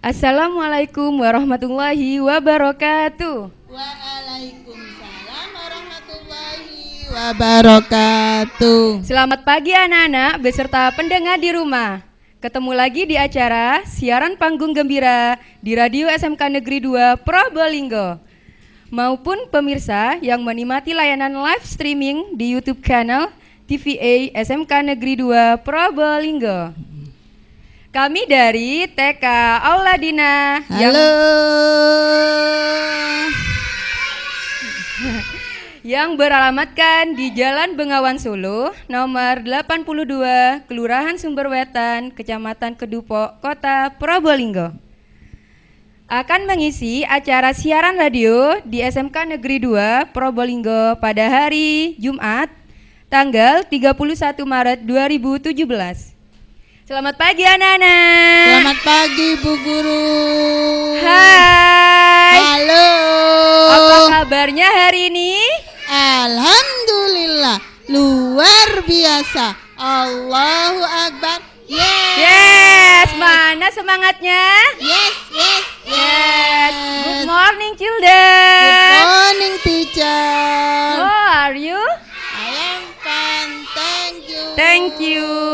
Assalamualaikum warahmatullahi wabarakatuh. Waalaikumsalam warahmatullahi wabarakatuh. Selamat pagi anak-anak beserta pendengar di rumah. Ketemu lagi di acara Siaran Panggung Gembira di Radio SMK Negeri 2 Probolinggo. Maupun pemirsa yang menikmati layanan live streaming di YouTube channel TVA SMK Negeri 2 Probolinggo. Kami dari TK Aula Dina. Halo. Yang, yang beralamatkan di Jalan Bengawan Solo, nomor 82, Kelurahan Sumberwetan, Kecamatan Kedupo, Kota Probolinggo. Akan mengisi acara siaran radio di SMK Negeri 2 Probolinggo pada hari Jumat tanggal 31 Maret 2017 Selamat pagi anak-anak. Selamat pagi Bu Guru. Hai. Halo. Apa kabarnya hari ini? Alhamdulillah, luar biasa. Allahu Akbar. Yes. yes, mana semangatnya? Yes, yes, yes. Good morning children. Good morning teacher. How are you? I am fine, thank you. Thank you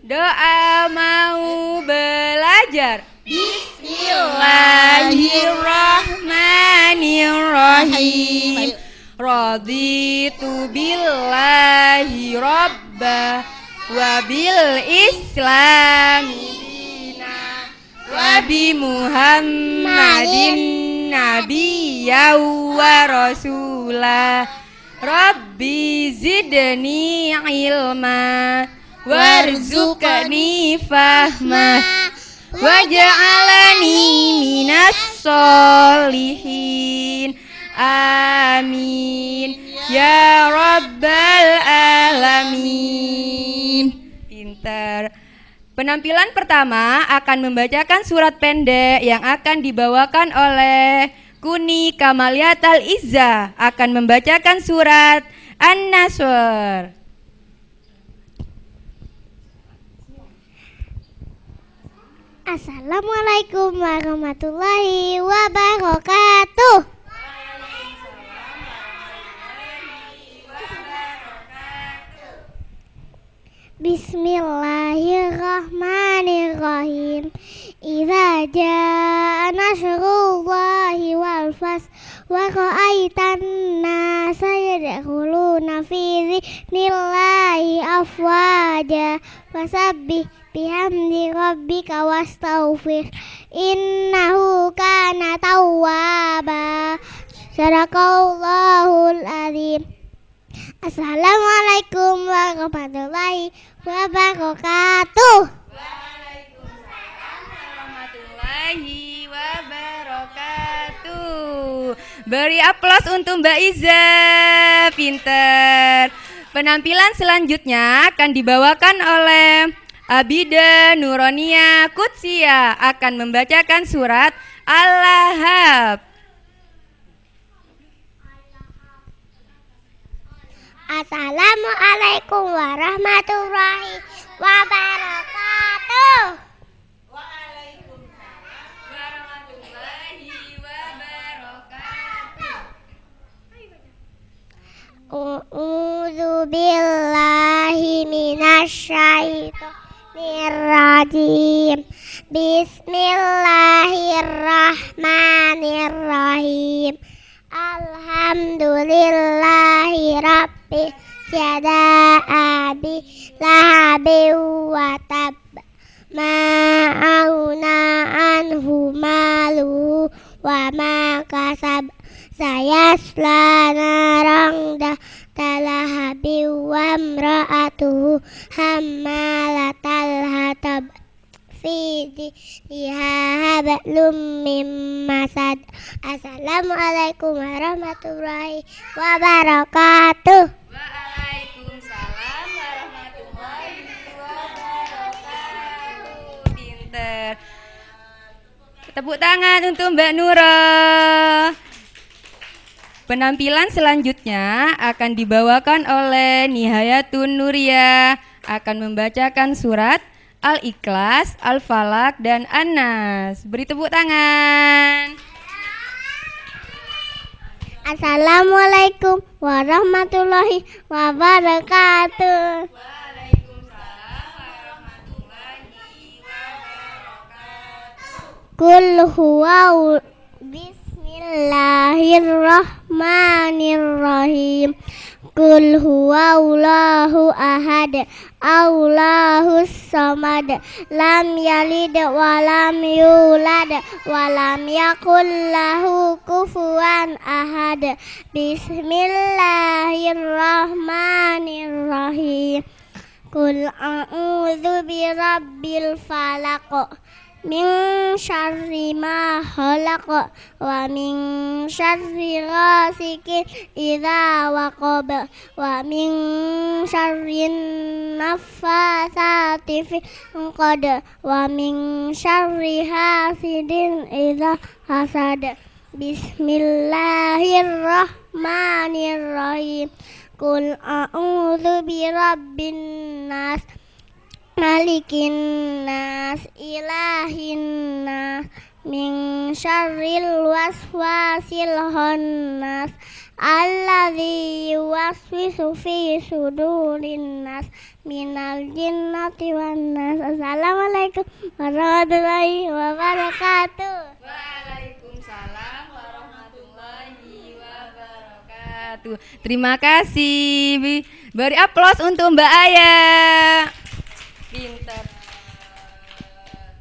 doa mau belajar. Bismillahirrahmanirrahim. Raditu billahi robba Wabil bil islamina wa muhammadin Nabi wa rasulah rabbi zidni ilma warzuqni fahma waj'alni minas solihin amin ya rabbal alamin pintar Penampilan pertama akan membacakan surat pendek yang akan dibawakan oleh Kuni Kamaliatal Iza akan membacakan surat An-Nasr. Assalamualaikum warahmatullahi wabarakatuh. Bismillahirrahmanirrahim. Iza jaa nasrullahi wal fath wa ra'aitan nasa yadkhuluna fi nilai afwaja fasabbih bihamdi rabbika wastaghfir innahu kana tawwaba sadaqallahul azim Assalamualaikum warahmatullahi wabarakatuh warahmatullahi wabarakatuh Beri aplaus untuk Mbak Iza Pinter Penampilan selanjutnya akan dibawakan oleh Abida Nuronia Kutsia akan membacakan surat Al-Lahab. Assalamualaikum warahmatullahi wabarakatuh. Waalaikumsalam warahmatullahi wabarakatuh. A'udzu billahi Bismillahirrahmanirrahim Bismillahirrahmanirrahim Alhamdulillahi Rabbi Jada abi lahabi wa tab Ma'auna anhu malu wa ma'kasab Saya selanarang dah talahabi wa mra'atuhu hammalatal hatab fi diha mim masad assalamualaikum warahmatullahi wabarakatuh Waalaikumsalam warahmatullahi wabarakatuh Pinter Tepuk tangan untuk Mbak Nurul Penampilan selanjutnya akan dibawakan oleh Nihayatun Nuria akan membacakan surat Al-Ikhlas, Al-Falak, dan Anas. Beri tepuk tangan. Assalamualaikum warahmatullahi wabarakatuh. warahmatullahi wabarakatuh. Kul huwa Bismillahirrahmanirrahim. Kul huwallahu ahad. Allahus samad. Lam yalid wa lam yulad wa lam yakul lahu kufuwan ahad. Bismillahirrahmanirrahim. Kul a'udzu birabbil falaq min syarri ma halaq wa min syarri ghasikin idza waqab wa min syarri naffatsati fi qad wa min syarri hasidin idza hasad Bismillahirrahmanirrahim Qul a'udzu birabbin nas malikin nas ilahin nas min syarril waswasil khannas alladzi yuwaswisu fi sudurin nas minal jinnati wan nas assalamualaikum warahmatullahi wabarakatuh Waalaikumsalam warahmatullahi wabarakatuh Terima kasih. Beri aplaus untuk Mbak Ayah. Pinter.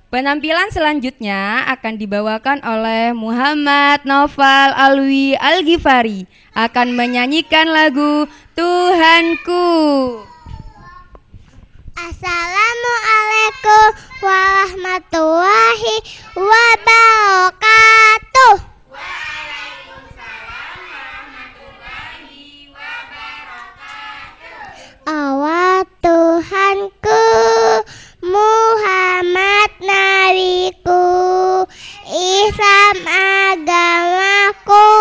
Penampilan selanjutnya akan dibawakan oleh Muhammad Noval Alwi Al-Ghifari akan menyanyikan lagu Tuhanku. Assalamualaikum warahmatullahi wabarakatuh. Allah Tuhanku Muhammad Nabiku Islam agamaku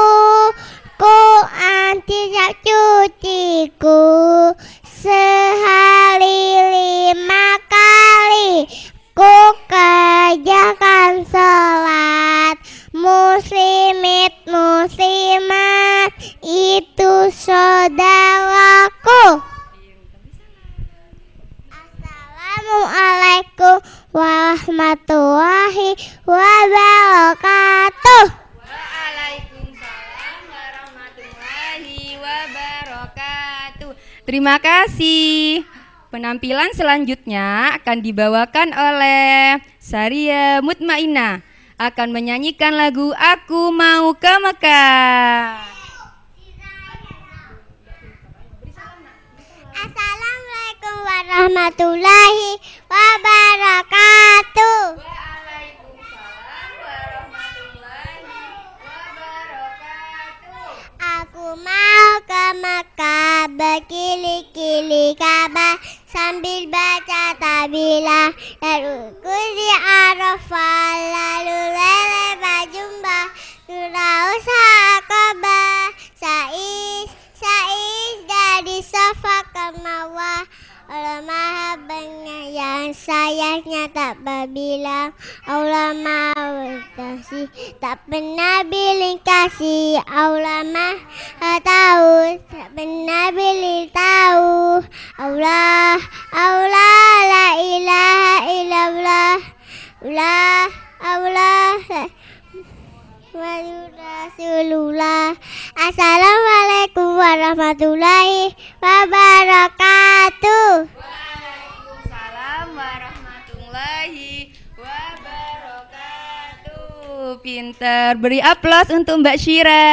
Quran tidak cuciku Sehari lima kali Ku kerjakan sholat Muslimit muslimat Itu saudaraku Assalamualaikum warahmatullahi wabarakatuh. Waalaikumsalam warahmatullahi wabarakatuh. Terima kasih. Penampilan selanjutnya akan dibawakan oleh Saria Mutmaina akan menyanyikan lagu Aku Mau ke Mekah. Assalamualaikum warahmatullahi wabarakatuh. Beri aplaus untuk Mbak Syira.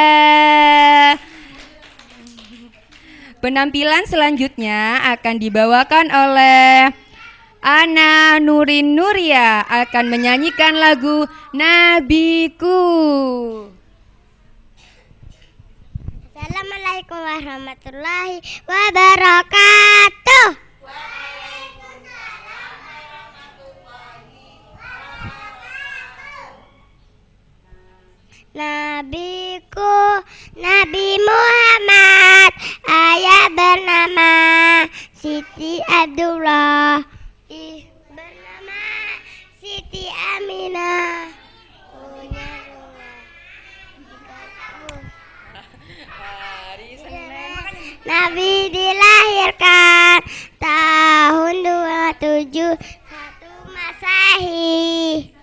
Penampilan selanjutnya akan dibawakan oleh Ana Nurin Nuria akan menyanyikan lagu Nabiku. Assalamualaikum warahmatullahi wabarakatuh. Abdullah Ih, bernama Siti Aminah punya rumah di hari Senin Nabi dilahirkan tahun 27 satu Masehi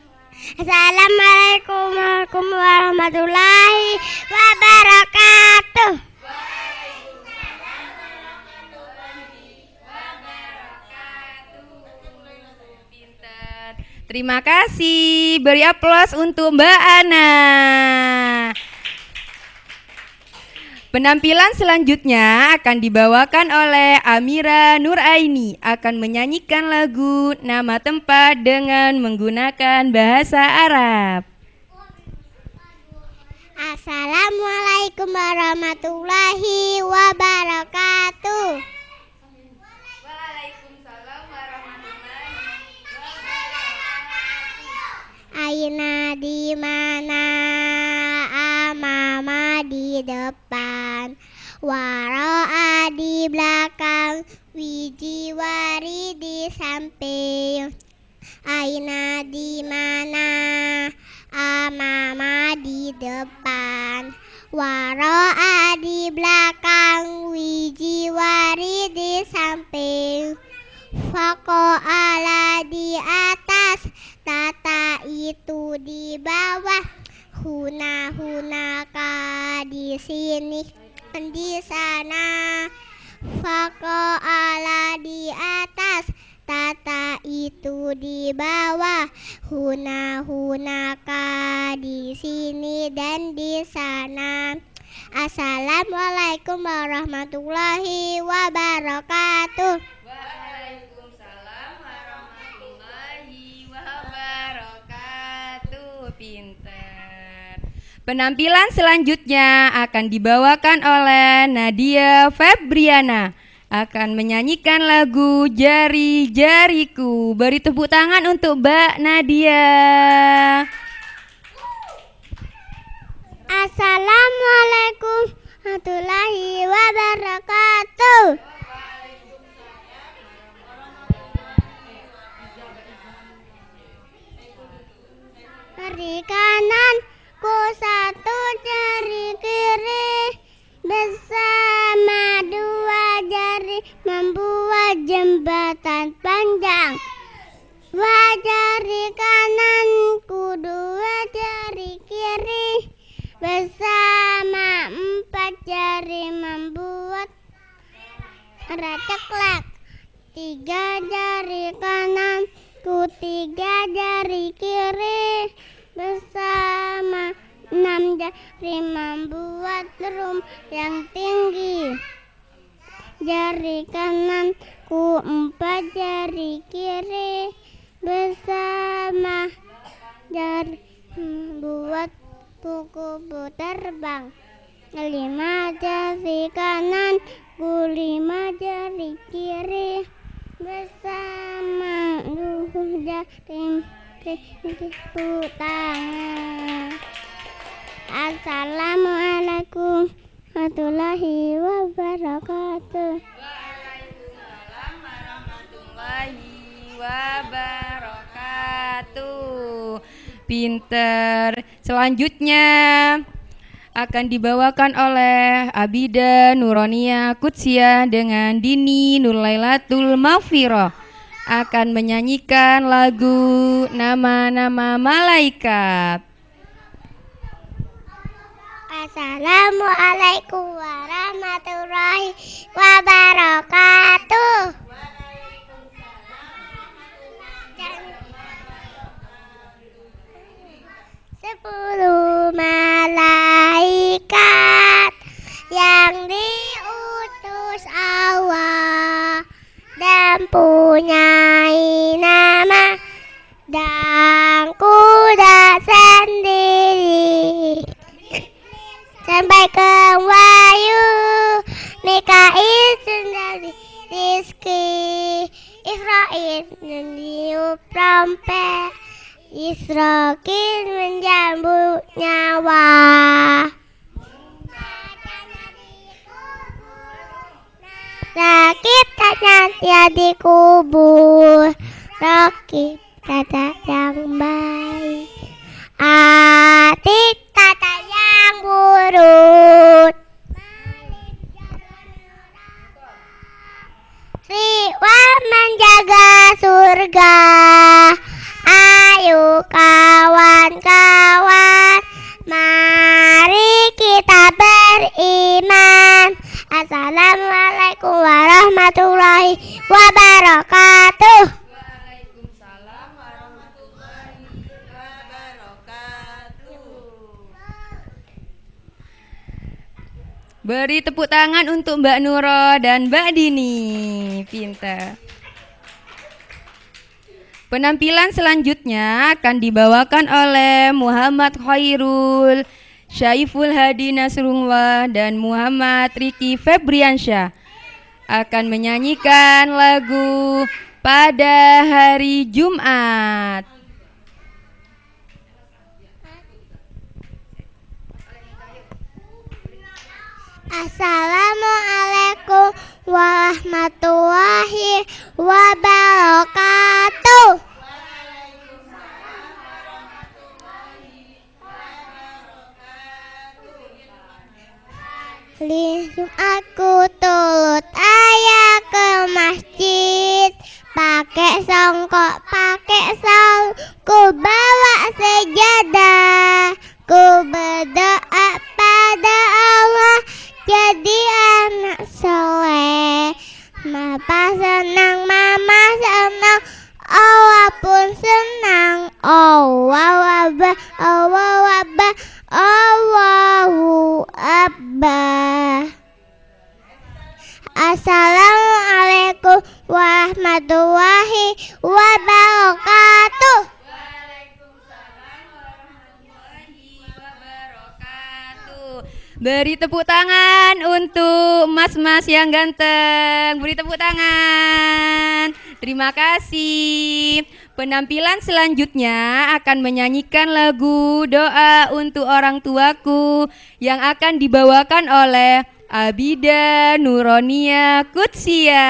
Assalamualaikum warahmatullahi Terima kasih. Beri aplaus untuk Mbak Ana. Penampilan selanjutnya akan dibawakan oleh Amira Nuraini akan menyanyikan lagu Nama Tempat dengan menggunakan bahasa Arab. Assalamualaikum warahmatullahi wabarakatuh. Aina di mana amama di depan Waro di belakang wiji wari di samping Aina di mana amama di depan Waro di belakang wiji wari di samping Fako ala huna hunaka di sini di sana Fako ala di atas Tata itu di bawah Huna hunaka di sini dan di sana Assalamualaikum warahmatullahi wabarakatuh Penampilan selanjutnya akan dibawakan oleh Nadia Febriana akan menyanyikan lagu Jari-Jariku. Beri tepuk tangan untuk Mbak Nadia. Assalamualaikum warahmatullahi wabarakatuh. Pinter. Selanjutnya akan dibawakan oleh Abida Nuronia Kutsia dengan Dini Nurlailatul Mafiro akan menyanyikan lagu Nama-nama Malaikat. Assalamualaikum warahmatullahi wabarakatuh. sepuluh malaikat yang diutus Allah dan punya nama dan kuda sendiri sampai ke wayu Mikail sendiri Rizki Israel dan tiup trompet Israkin menjambut nyawa. Rakit tanya di kubur, rakit tata yang baik, atik tata yang buruk. Riwa menjaga surga. Beri tepuk tangan untuk Mbak Nuro dan Mbak Dini. Pinter. Penampilan selanjutnya akan dibawakan oleh Muhammad Khairul, Syaiful Hadi Nasrullah dan Muhammad Riki Febriansyah akan menyanyikan lagu pada hari Jumat. Assalamualaikum warahmatullahi wabarakatuh. Lihat aku turut ayah ke masjid Pakai songkok, pakai sal, Ku bawa tepuk tangan untuk mas-mas yang ganteng. Beri tepuk tangan. Terima kasih. Penampilan selanjutnya akan menyanyikan lagu Doa untuk Orang Tuaku yang akan dibawakan oleh Abida Nuronia Kutsia.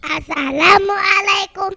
Assalamualaikum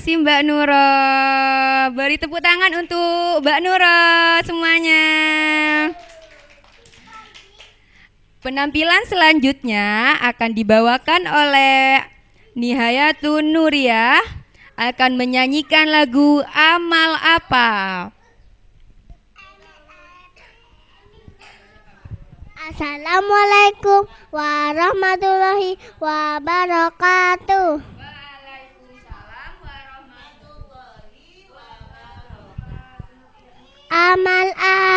kasih Mbak Nuro. Beri tepuk tangan untuk Mbak Nuro semuanya. Penampilan selanjutnya akan dibawakan oleh Nihayatun Nuria akan menyanyikan lagu Amal Apa. Assalamualaikum warahmatullahi wabarakatuh. amal a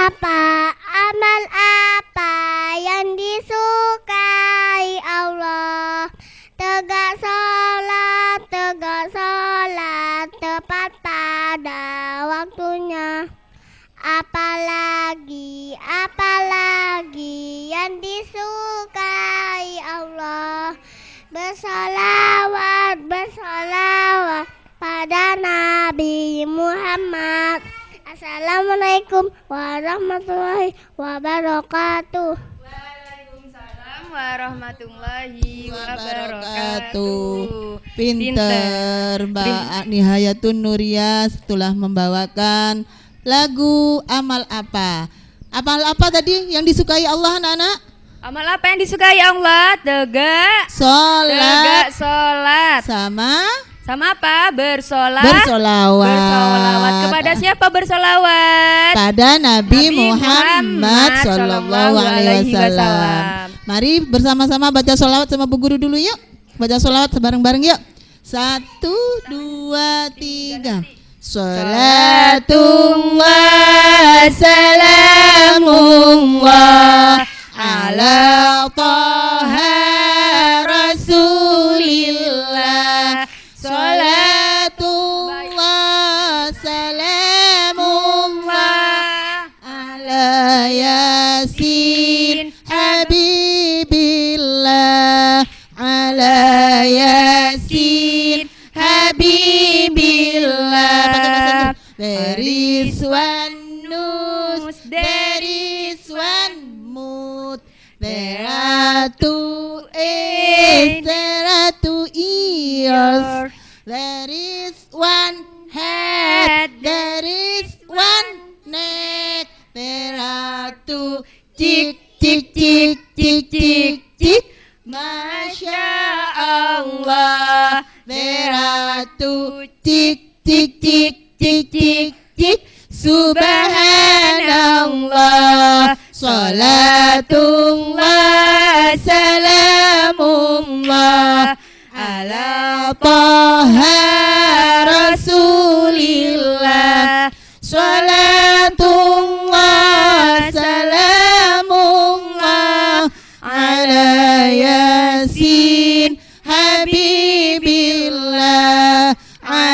warahmatullahi wabarakatuh. Waalaikumsalam warahmatullahi wabarakatuh. Pinter, Mbak Hayatun Nuria setelah membawakan lagu Amal Apa. Amal apa tadi yang disukai Allah anak-anak? Amal apa yang disukai Allah? Tegak. sholat, Tegak sholat, Sama. Sama apa? Bersolawat. Bersolawat. Kepada siapa bersolawat? Pada Nabi, Nabi Muhammad, Muhammad Sallallahu Alaihi Wasallam. Mari bersama-sama baca solawat sama Bu Guru dulu yuk. Baca solawat bareng-bareng yuk. Satu, dua, tiga. Salatullah, salamullah. Allah meratu, tuh tik tik tik tik tik tik Subhanallah Salatullah Salamullah Ala Taha Rasulillah Salatullah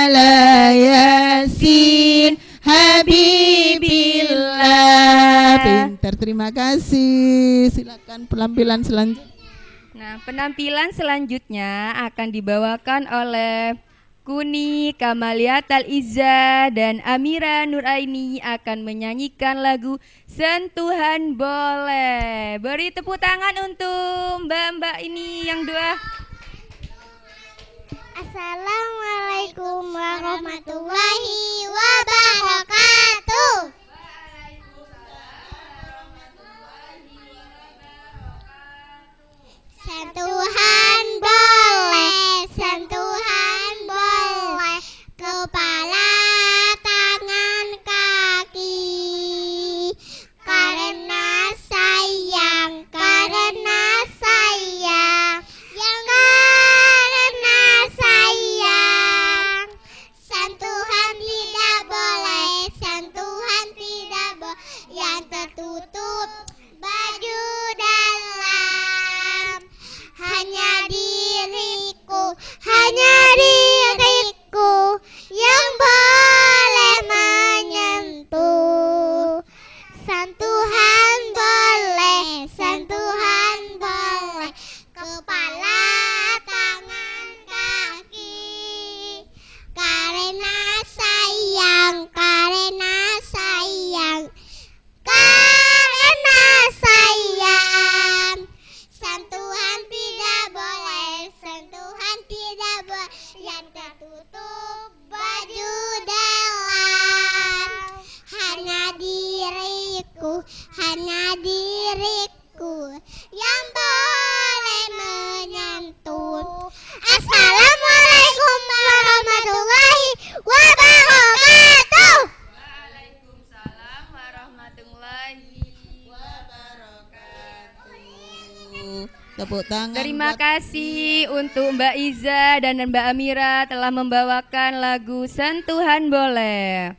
ala yasin habibillah pinter terima kasih silakan penampilan selanjutnya nah penampilan selanjutnya akan dibawakan oleh Kuni, Kamalia Taliza dan Amira Nuraini akan menyanyikan lagu Sentuhan Boleh. Beri tepuk tangan untuk mbak-mbak ini yang dua. Assalamualaikum warahmatullahi wabarakatuh. Sentuhan boleh, sentuhan boleh kepala. Cañari. Terima kasih untuk Mbak Iza dan Mbak Amira telah membawakan lagu Sentuhan Boleh.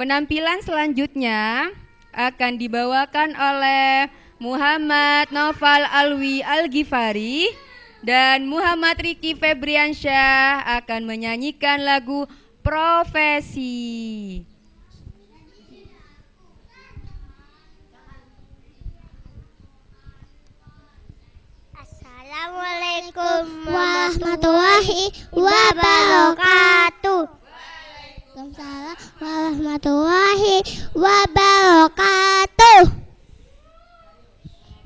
Penampilan selanjutnya akan dibawakan oleh Muhammad Noval Alwi Al-Ghifari dan Muhammad Riki Febriansyah akan menyanyikan lagu Profesi. Assalamualaikum warahmatullahi wabarakatuh. Waalaikumsalam warahmatullahi wabarakatuh.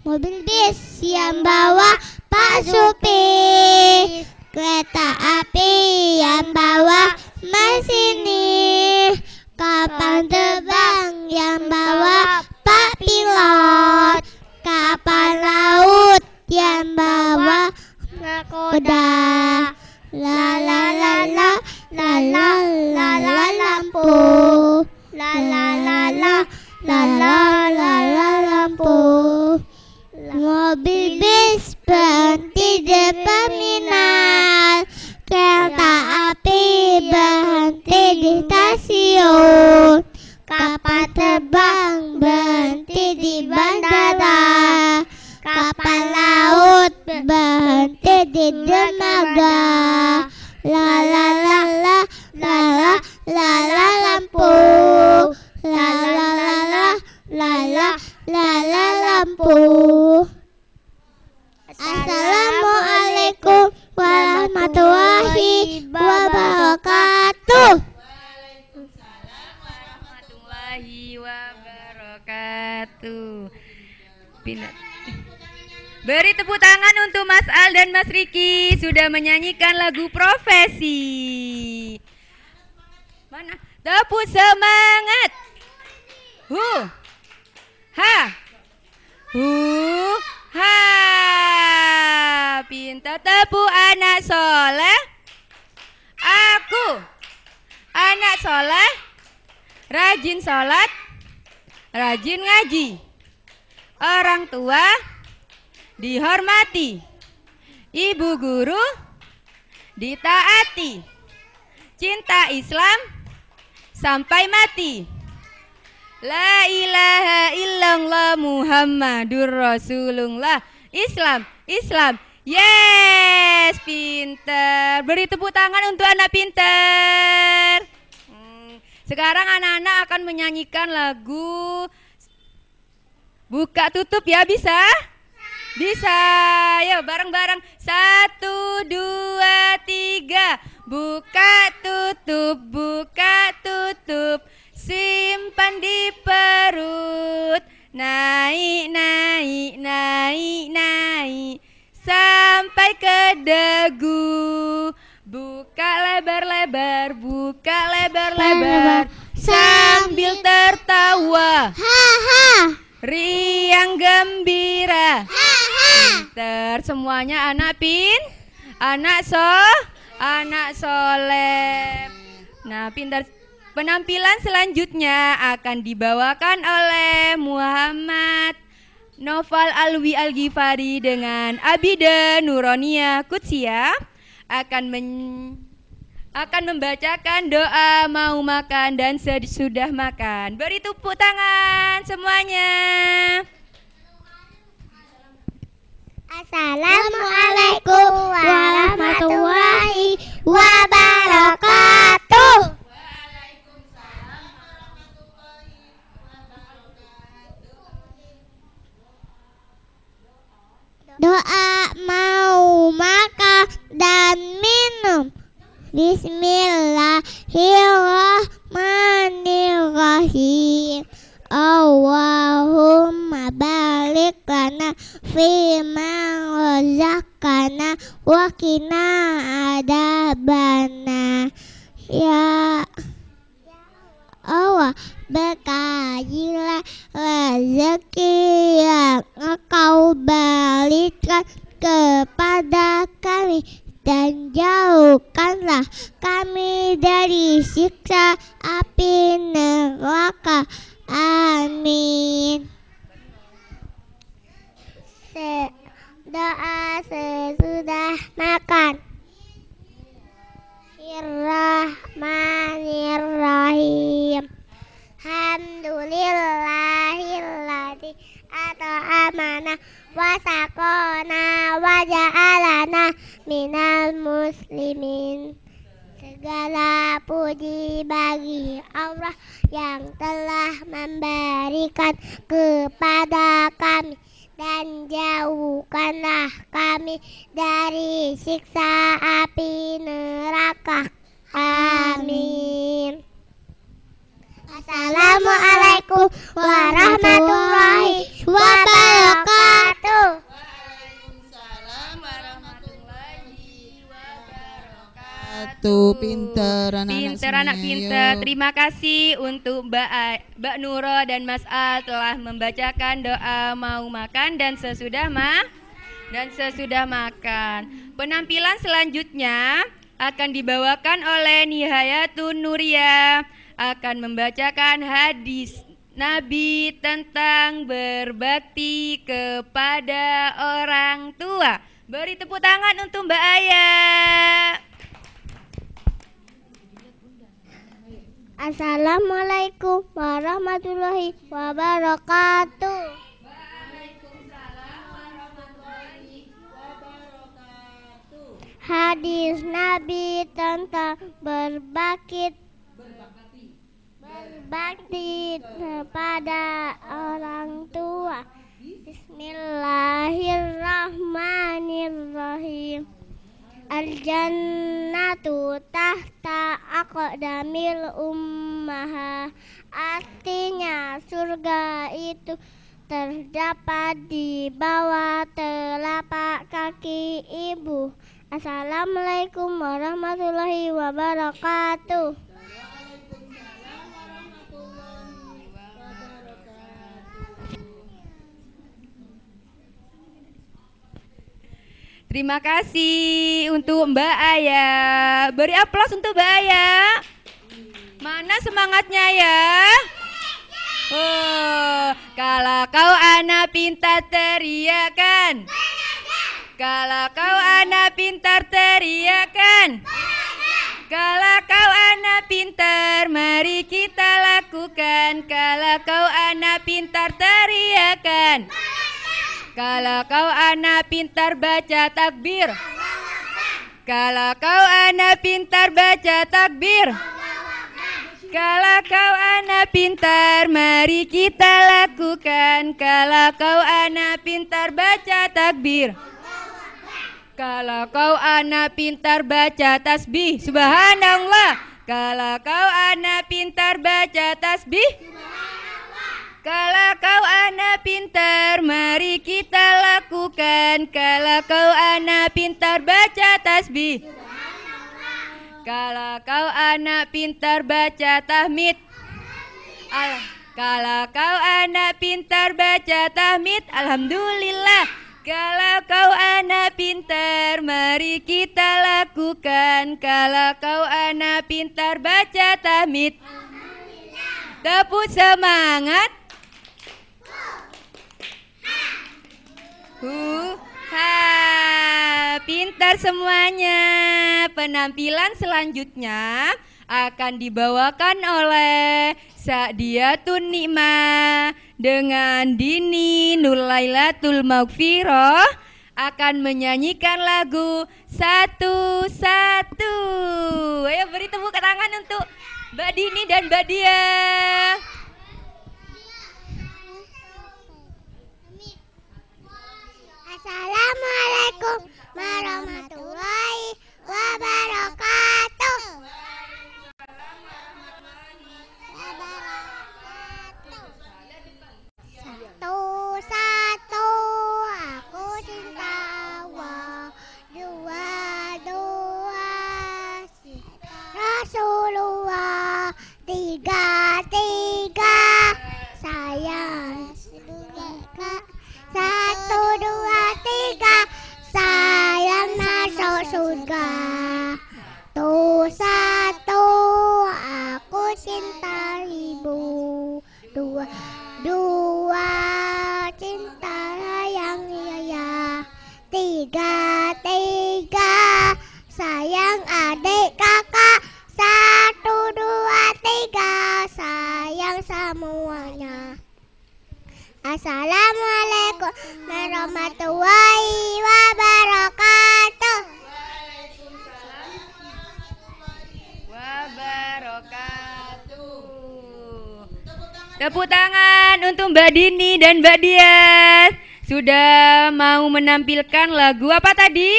Mobil bis yang bawa Pak Supi, kereta api yang bawa Mas ini. roda La la la la la la la la lampu La la la la la la la la lampu Mobil bis berhenti di terminal, Kereta api berhenti di stasiun Kapal terbang berhenti di bandara berhenti di dermaga la la la la la la la la lampu la la la la la la la la lampu Assalamualaikum warahmatullahi wabarakatuh Waalaikumsalam warahmatullahi wabarakatuh Pindah Beri tepuk tangan untuk Mas Al dan Mas Riki sudah menyanyikan lagu profesi. Mana? Tepuk semangat. Hu. Ha. Hu. Ha. Pinta tepuk anak soleh. Aku. Anak soleh. Rajin sholat. Rajin ngaji. Orang tua dihormati, ibu guru ditaati, cinta Islam sampai mati. La ilaha illallah Muhammadur Rasulullah Islam, Islam Yes, pinter. Beri tepuk tangan untuk anak pinter. Hmm. Sekarang anak-anak akan menyanyikan lagu Buka Tutup ya, bisa? Bisa, yuk bareng-bareng. Satu, dua, tiga. Buka tutup, buka tutup. Simpan di perut. Naik, naik, naik, naik. Sampai ke dagu. Buka lebar-lebar, buka lebar-lebar. Sambil tertawa. Ha, ha. Riang gembira. Ha pinter semuanya anak pin anak so anak soleh nah pinter penampilan selanjutnya akan dibawakan oleh Muhammad Noval Alwi Al Ghifari dengan Abida Nuronia Kutsia akan men akan membacakan doa mau makan dan sudah makan. Beri tepuk tangan semuanya. Assalamualaikum warahmatullahi wabarakatuh. Doa mau makan dan minum. Bismillahirrahmanirrahim. Allahumma balik lana fima razaqana wakina bana bana ya Allah berkahilah rezeki yang engkau balikan kepada kami dan jauhkanlah kami dari siksa api neraka Amin. Se doa sesudah makan. Bismillahirrahmanirrahim. Alhamdulillahilladzi atau amana wasakona ja'alana minal muslimin. Segala puji bagi Allah yang telah memberikan kepada kami dan jauhkanlah kami dari siksa api neraka. Amin. Assalamualaikum warahmatullahi wabarakatuh. satu Pinter anak Pinter anak pinter. Terima kasih untuk Mbak A, Mbak Nuro dan Mas A telah membacakan doa mau makan dan sesudah ma dan sesudah makan. Penampilan selanjutnya akan dibawakan oleh Nihayatun Nuria akan membacakan hadis Nabi tentang berbakti kepada orang tua. Beri tepuk tangan untuk Mbak Ayah. Assalamualaikum warahmatullahi wabarakatuh. Hadis Nabi tentang berbakit berbakti kepada orang tua. Bismillahirrahmanirrahim. Arjanatu tahta akodamil ummaha Artinya surga itu terdapat di bawah telapak kaki ibu Assalamualaikum warahmatullahi wabarakatuh Terima kasih untuk Mbak Aya. Beri aplaus untuk Mbak Aya. Mana semangatnya ya? Oh, kalau kau anak pintar teriakan. Kalau kau anak pintar teriakan. Kalau kau anak pintar, mari kita lakukan. Kalau kau anak pintar teriakan. Kalau kau anak pintar baca takbir. Kalau kau anak pintar baca takbir. Kalau kau anak pintar mari kita lakukan. Kalau kau anak pintar baca takbir. Kalau kau anak pintar baca tasbih. Subhanallah. Kalau kau anak pintar baca tasbih. Subhanallah. Kalau kau anak pintar, mari kita lakukan. Kalau kau anak pintar, baca tasbih. Kalau kau anak pintar, baca tahmid. Allah. Kalau kau anak pintar, baca tahmid. Alhamdulillah. Kalau kau anak pintar, mari kita lakukan. Kalau kau anak pintar, baca tahmid. Tepuk semangat. Hu, uh, ha. Pintar semuanya. Penampilan selanjutnya akan dibawakan oleh Sa'dia Tunima dengan Dini Nulailatul Maghfirah akan menyanyikan lagu satu-satu. Ayo beri tepuk tangan untuk Mbak Dini dan Mbak Dia. Assalamualaikum warahmatullahi wabarakatuh. tiga tiga sayang tiga sayang. surga tu satu aku cinta ibu Dua Dua cinta yang ya Tiga Tiga sayang adik kakak Satu dua tiga sayang semuanya Assalamualaikum warahmatullahi Tepuk tangan untuk Mbak Dini dan Mbak Dias. Sudah mau menampilkan lagu apa tadi?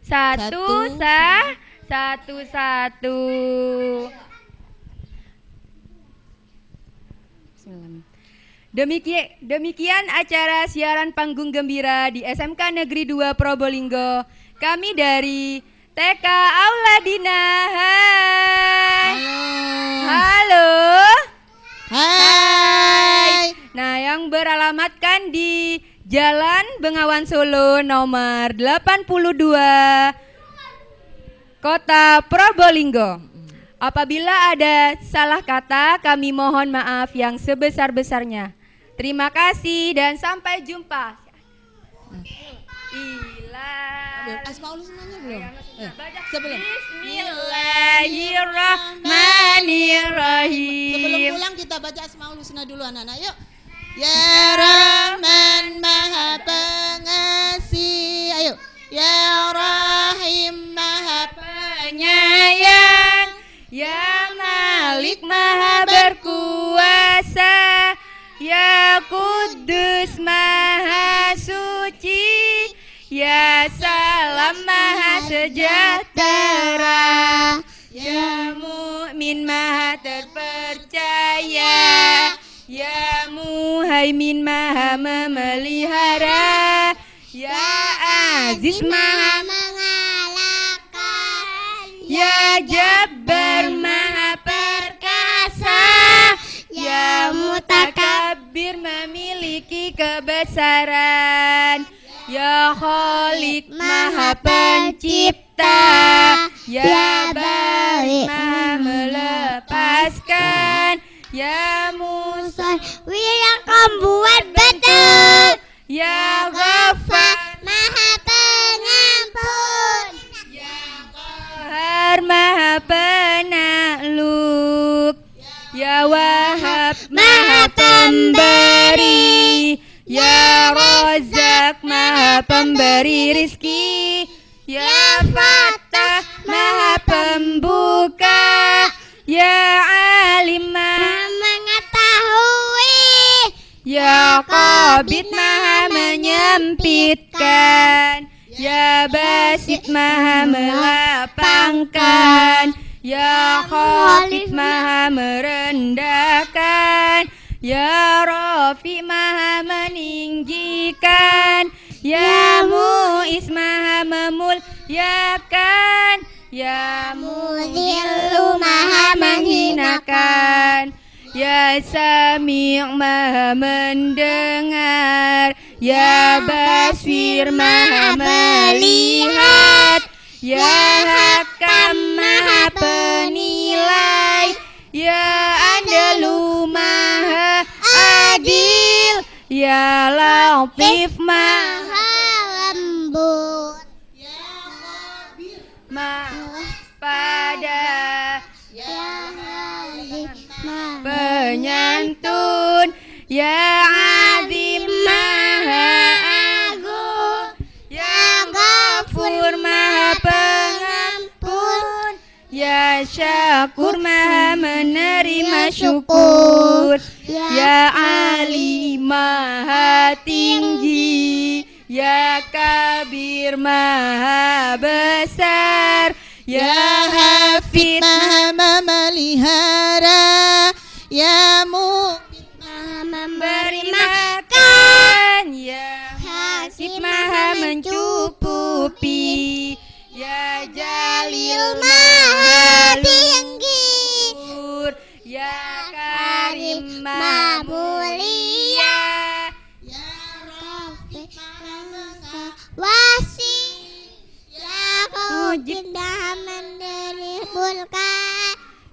Satu, satu sah, satu, satu. Demikian, demikian acara siaran panggung gembira di SMK Negeri 2 Probolinggo. Kami dari TK Auladina. Hai. Halo. Halo. Hai. Nah, yang beralamatkan di Jalan Bengawan Solo nomor 82 Kota Probolinggo. Apabila ada salah kata, kami mohon maaf yang sebesar-besarnya. Terima kasih dan sampai jumpa. Hmm. Ila. Asmaul semuanya belum? Eh, sebelum Bismillahirrahmanirrahim. Sebelum pulang kita baca Asmaul Husna dulu anak-anak. Yuk. Ya Rahman Maha Pengasih. Ayo. Ya Rahim Maha Penyayang. Ya Malik Maha Berkuasa. Ya Kudus Maha Suci. Ya Salam maha sejahtera Ya mu'min maha terpercaya Ya muhaimin maha memelihara Ya aziz maha mengalahkan Ya jabbar maha perkasa Ya mutakabbir memiliki kebesaran Ya Khalik Maha Pencipta Ya, ya Baik Maha Melepaskan Ya Musa yang membuat betul Ya, ya Ghaffar Maha Pengampun Ya Qahar Maha Penakluk Ya Wahab Maha Pemberi Ya Rozak Maha Pemberi Rizki Ya Fatah Maha Pembuka Ya Alim Maha Mengetahui Ya Qabid Maha Menyempitkan Ya Basit Maha Melapangkan Ya Khalid Maha Merendahkan Ya Rofi maha meninggikan Ya, ya Muiz maha memuliakan Ya Mudhillu maha menghinakan Ya Sami' maha mendengar Ya, ya Basir maha melihat Ya, ya Hakam maha penilai Ya Adlu Maha Adil Ya Latif Maha Lembut Ya Qadir Maha Pada Ya Halim Maha Penyantun Ya Azim Maha Agung Ya Ghafur Maha Penyantun syakur maha menerima syukur Ya Ali maha tinggi Ya Kabir maha besar Ya Hafid maha memelihat mabulia ya Rabbi kamuka wasi ya mujib daman dari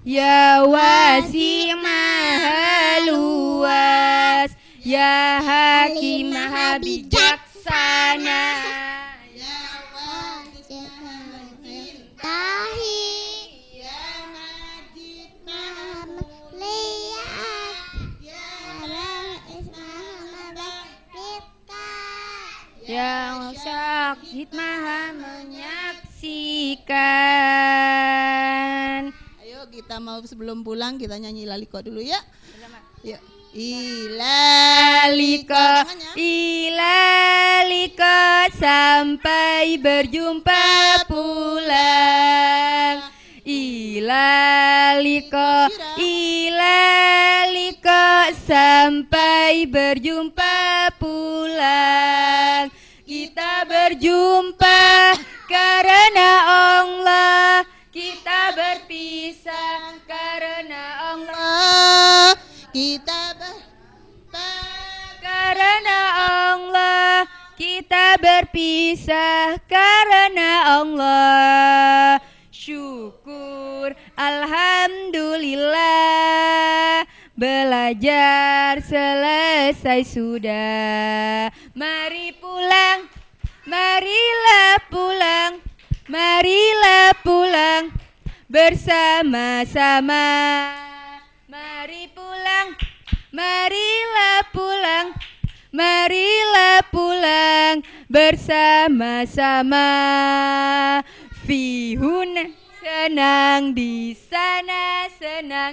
ya wasi maha luas ya hakim maha bijaksana yang sak maha menyaksikan. Ayo kita mau sebelum pulang kita nyanyi laliko dulu ya. Yuk. Ya. Ilaliko, ya. ilaliko sampai berjumpa pulang. Ilaliko, ilaliko sampai berjumpa pulang berjumpa karena Allah kita berpisah karena Allah kita berpisah karena Allah kita berpisah karena Allah syukur alhamdulillah belajar selesai sudah mari pulang Marilah pulang, marilah pulang bersama-sama. Mari pulang, marilah pulang, marilah pulang bersama-sama. Fihun senang di sana senang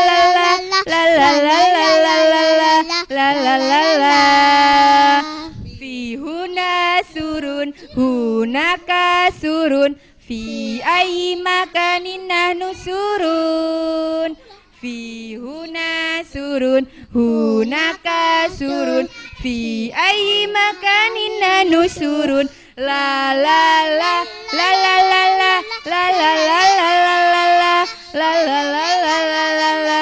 la la la la la la la la la la fi huna surun hunaka surun fi ayi makanin nahnu surun fi huna surun hunaka surun fi ayi makanin nahnu surun la la la la la la la la la la la la la la la la la la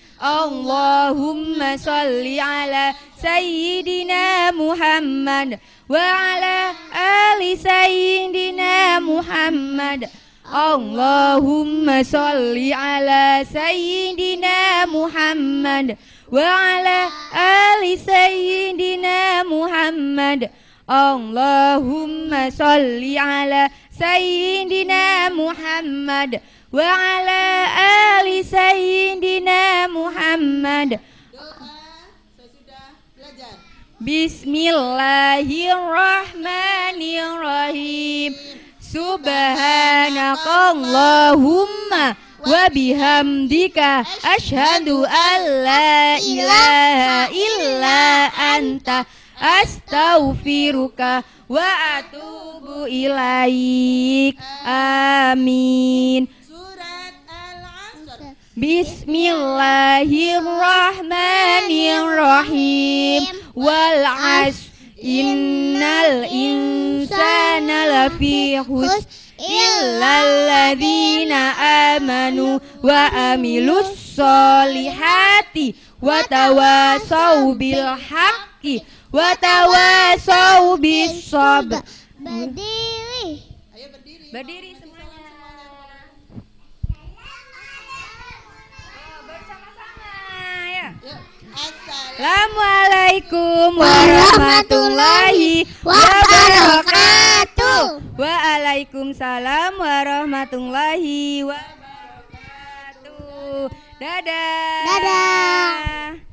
Allahumma salli ala Sayyidina Muhammad wa ala ali Sayyidina Muhammad Allahumma salli ala Sayyidina Muhammad wa ala ali Sayyidina Muhammad Allahumma salli ala Muhammad Wa ala ali Sayyidina Muhammad. Bismillahirrahmanirrahim Subhanakallahumma wa bihamdika asyhadu an la ilaha illa anta astaghfiruka wa atubu ilaik amin surat al-asr bismillahirrahmanirrahim wal as innal insana lafi husn illa alladhina amanu wa amilus solihati wa tawasaw bil haqqi watawasau bisob berdiri ayo berdiri berdiri semuanya bersama-sama ya Assalamualaikum warahmatullahi wabarakatuh Waalaikumsalam warahmatullahi wabarakatuh Dadah Dadah